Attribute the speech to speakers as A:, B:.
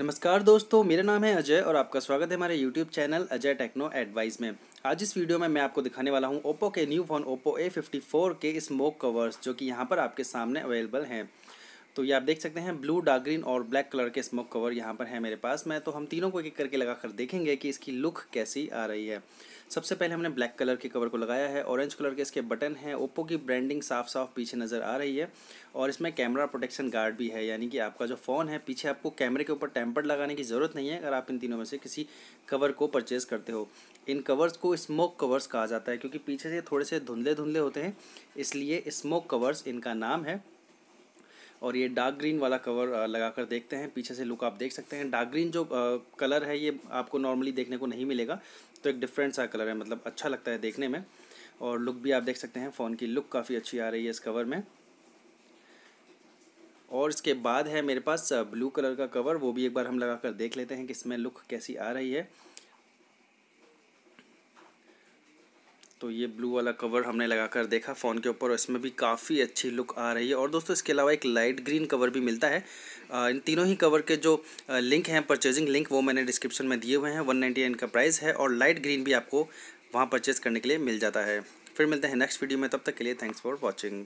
A: नमस्कार दोस्तों मेरा नाम है अजय और आपका स्वागत है हमारे YouTube channel Ajay techno advice में आज इस वीडियो में मैं आपको दिखाने वाला हूं ओप्पो के न्यू फ़ोन ओप्पो A54 के स्मोक कवर्स जो कि यहां पर आपके सामने अवेलेबल हैं तो ये आप देख सकते हैं ब्लू डार्क ग्रीन और ब्लैक कलर के स्मोक कवर यहाँ पर है मेरे पास मैं तो हम तीनों को एक एक करके लगा कर देखेंगे कि इसकी लुक कैसी आ रही है सबसे पहले हमने ब्लैक कलर के कवर को लगाया है ऑरेंज कलर के इसके बटन हैं ओप्पो की ब्रांडिंग साफ साफ पीछे नज़र आ रही है और इसमें कैमरा प्रोटेक्शन गार्ड भी है यानी कि आपका जो फ़ोन है पीछे आपको कैमरे के ऊपर टेम्पर्ड लगाने की ज़रूरत नहीं है अगर आप इन तीनों में से किसी कवर को परचेज़ करते हो इन कवर्स को स्मोक कवर्स कहा जाता है क्योंकि पीछे से थोड़े से धुंधले धुंधले होते हैं इसलिए स्मोक कवर्स इनका नाम है और ये डार्क ग्रीन वाला कवर लगा कर देखते हैं पीछे से लुक आप देख सकते हैं डार्क ग्रीन जो कलर है ये आपको नॉर्मली देखने को नहीं मिलेगा तो एक डिफरेंट सा कलर है मतलब अच्छा लगता है देखने में और लुक भी आप देख सकते हैं फ़ोन की लुक काफ़ी अच्छी आ रही है इस कवर में और इसके बाद है मेरे पास ब्लू कलर का कवर वो भी एक बार हम लगा कर देख लेते हैं कि इसमें लुक कैसी आ रही है तो ये ब्लू वाला कवर हमने लगा कर देखा फ़ोन के ऊपर और इसमें भी काफ़ी अच्छी लुक आ रही है और दोस्तों इसके अलावा एक लाइट ग्रीन कवर भी मिलता है इन तीनों ही कवर के जो लिंक हैं परचेजिंग लिंक वो मैंने डिस्क्रिप्शन में दिए हुए हैं वन नाइन्टी नाइन का प्राइस है और लाइट ग्रीन भी आपको वहाँ परचेज़ करने के लिए मिल जाता है फिर मिलते हैं नेक्स्ट वीडियो में तब तक के लिए थैंक्स फॉर वॉचिंग